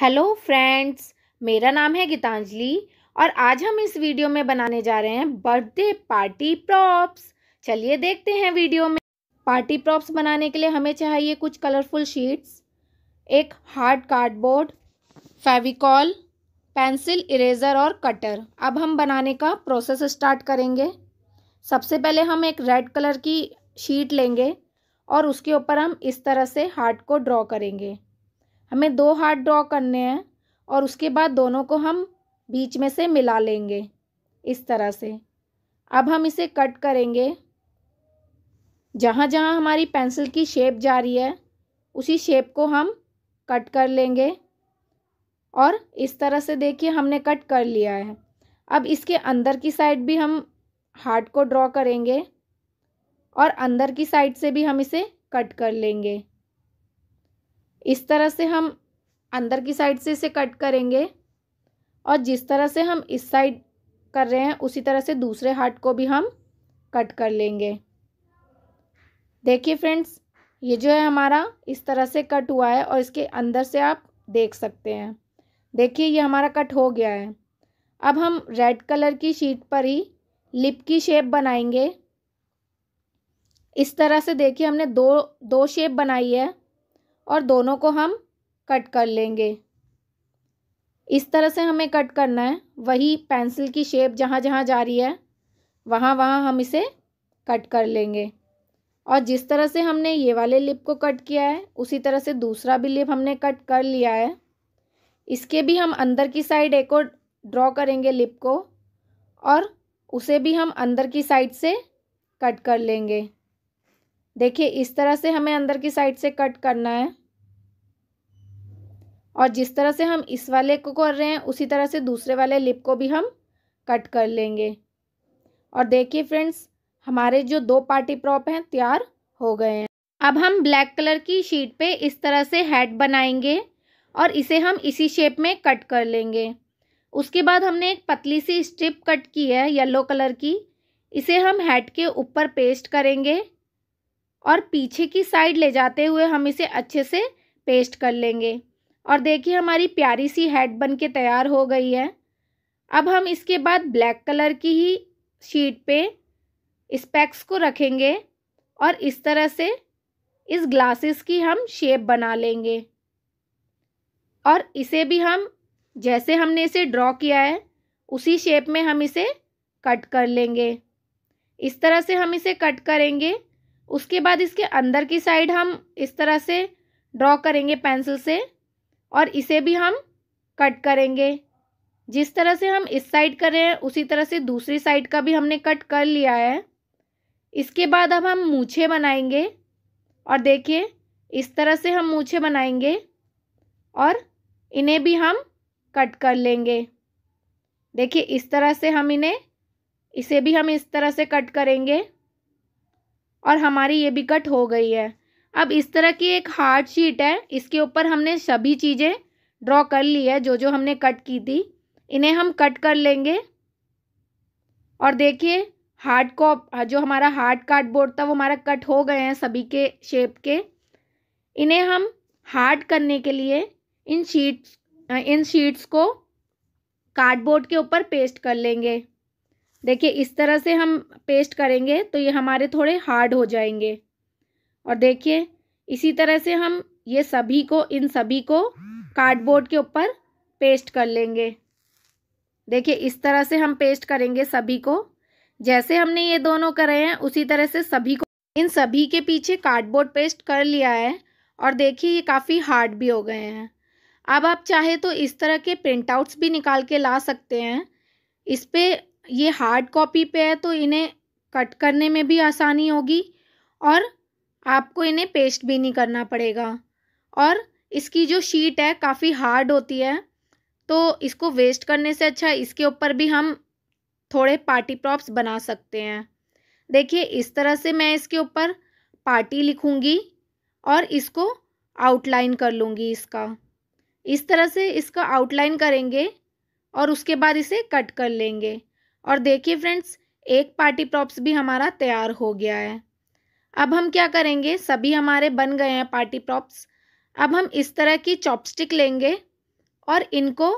hello friends मेरा नाम है गीतांजलि और आज हम इस वीडियो में बनाने जा रहे हैं बर्थडे पार्टी प्रॉप्स चलिए देखते हैं वीडियो में पार्टी प्रॉप्स बनाने के लिए हमें चाहिए कुछ कलरफुल शीट्स एक hard cardboard Fevicol pencil eraser और कटर अब हम बनाने का प्रोसेस स्टार्ट करेंगे सबसे पहले हम एक रेड कलर की शीट लेंगे और उसके ऊपर हम इस तरह से हार्ट को ड्रॉ करेंगे हमें दो हार्ट ड्रॉ करने हैं और उसके बाद दोनों को हम बीच में से मिला लेंगे इस तरह से अब हम इसे कट करेंगे जहाँ जहाँ हमारी पेंसिल की शेप जा रही है उसी शेप को हम कट कर लेंगे और इस तरह से देखिए हमने कट कर लिया है अब इसके अंदर की साइड भी हम हार्ट को ड्रॉ करेंगे और अंदर की साइड से भी हम इसे कट कर लेंगे इस तरह से हम अंदर की साइड से इसे कट करेंगे और जिस तरह से हम इस साइड कर रहे हैं उसी तरह से दूसरे हार्ट को भी हम कट कर लेंगे देखिए फ्रेंड्स ये जो है हमारा इस तरह से कट हुआ है और इसके अंदर से आप देख सकते हैं देखिए ये हमारा कट हो गया है अब हम रेड कलर की शीट पर ही लिप की शेप बनाएंगे इस तरह से देखिए हमने दो दो शेप बनाई है और दोनों को हम कट कर लेंगे इस तरह से हमें कट करना है वही पेंसिल की शेप जहाँ जहाँ जा रही है वहाँ वहाँ हम इसे कट कर लेंगे और जिस तरह से हमने ये वाले लिप को कट किया है उसी तरह से दूसरा भी लिप हमने कट कर लिया है इसके भी हम अंदर की साइड एक और ड्रॉ करेंगे लिप को और उसे भी हम अंदर की साइड से कट कर लेंगे देखिए इस तरह से हमें अंदर की साइड से कट करना है और जिस तरह से हम इस वाले को कर रहे हैं उसी तरह से दूसरे वाले लिप को भी हम कट कर लेंगे और देखिए फ्रेंड्स हमारे जो दो पार्टी प्रॉप हैं तैयार हो गए हैं अब हम ब्लैक कलर की शीट पे इस तरह से हेड बनाएंगे और इसे हम इसी शेप में कट कर लेंगे उसके बाद हमने एक पतली सी स्ट्रिप कट की है येलो कलर की इसे हम हेड के ऊपर पेस्ट करेंगे और पीछे की साइड ले जाते हुए हम इसे अच्छे से पेस्ट कर लेंगे और देखिए हमारी प्यारी सी हेड बन के तैयार हो गई है अब हम इसके बाद ब्लैक कलर की ही शीट पे स्पेक्स को रखेंगे और इस तरह से इस ग्लासेस की हम शेप बना लेंगे और इसे भी हम जैसे हमने इसे ड्रॉ किया है उसी शेप में हम इसे कट कर लेंगे इस तरह से हम इसे कट करेंगे उसके बाद इसके अंदर की साइड हम इस तरह से ड्रॉ करेंगे पेंसिल से और इसे भी हम कट करेंगे जिस तरह से हम इस साइड कर रहे हैं उसी तरह से दूसरी साइड का भी हमने कट कर लिया है इसके बाद अब हम मूछे बनाएंगे और देखिए इस तरह से हम मूछे बनाएंगे और इन्हें भी हम कट कर लेंगे देखिए इस तरह से हम इन्हें इसे भी हम इस तरह से कट करेंगे और हमारी ये भी कट हो गई है अब इस तरह की एक हार्ड शीट है इसके ऊपर हमने सभी चीज़ें ड्रॉ कर ली है जो जो हमने कट की थी इन्हें हम कट कर लेंगे और देखिए हार्ड कॉप जो हमारा हार्ड कार्डबोर्ड था वो हमारा कट हो गए हैं सभी के शेप के इन्हें हम हार्ड करने के लिए इन शीट्स इन शीट्स को कार्डबोर्ड के ऊपर पेस्ट कर लेंगे देखिए इस तरह से हम पेस्ट करेंगे तो ये हमारे थोड़े हार्ड हो जाएंगे और देखिए इसी तरह से हम ये सभी को इन सभी को कार्डबोर्ड के ऊपर पेस्ट कर लेंगे देखिए इस तरह से हम पेस्ट करेंगे सभी को जैसे हमने ये दोनों करे हैं उसी तरह से सभी को इन सभी के पीछे कार्डबोर्ड पेस्ट कर लिया है और देखिए ये काफ़ी हार्ड भी हो गए हैं अब आप चाहे तो इस तरह के प्रिंटआउट्स भी निकाल के ला सकते हैं इस पर ये हार्ड कॉपी पे है तो इन्हें कट करने में भी आसानी होगी और आपको इन्हें पेस्ट भी नहीं करना पड़ेगा और इसकी जो शीट है काफ़ी हार्ड होती है तो इसको वेस्ट करने से अच्छा इसके ऊपर भी हम थोड़े पार्टी प्रॉप्स बना सकते हैं देखिए इस तरह से मैं इसके ऊपर पार्टी लिखूँगी और इसको आउटलाइन कर लूँगी इसका इस तरह से इसका आउटलाइन करेंगे और उसके बाद इसे कट कर लेंगे और देखिए फ्रेंड्स एक पार्टी प्रॉप्स भी हमारा तैयार हो गया है अब हम क्या करेंगे सभी हमारे बन गए हैं पार्टी प्रॉप्स अब हम इस तरह की चॉपस्टिक लेंगे और इनको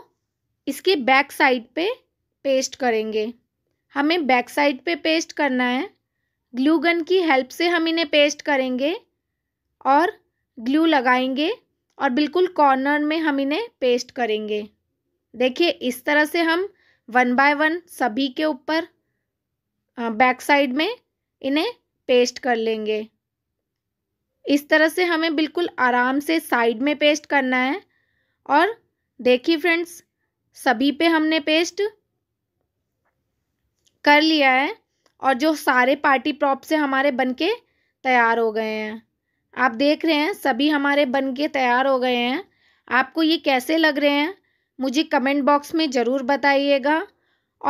इसके बैक साइड पे पेस्ट करेंगे हमें बैक साइड पे पेस्ट करना है ग्लू गन की हेल्प से हम इन्हें पेस्ट करेंगे और ग्लू लगाएंगे और बिल्कुल कॉर्नर में हम इन्हें पेस्ट करेंगे देखिए इस तरह से हम वन बाय वन सभी के ऊपर बैक साइड में इन्हें पेस्ट कर लेंगे इस तरह से हमें बिल्कुल आराम से साइड में पेस्ट करना है और देखिए फ्रेंड्स सभी पे हमने पेस्ट कर लिया है और जो सारे पार्टी प्रॉप से हमारे बनके तैयार हो गए हैं आप देख रहे हैं सभी हमारे बनके तैयार हो गए हैं आपको ये कैसे लग रहे हैं मुझे कमेंट बॉक्स में ज़रूर बताइएगा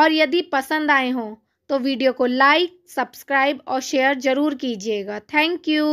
और यदि पसंद आए हों तो वीडियो को लाइक सब्सक्राइब और शेयर ज़रूर कीजिएगा थैंक यू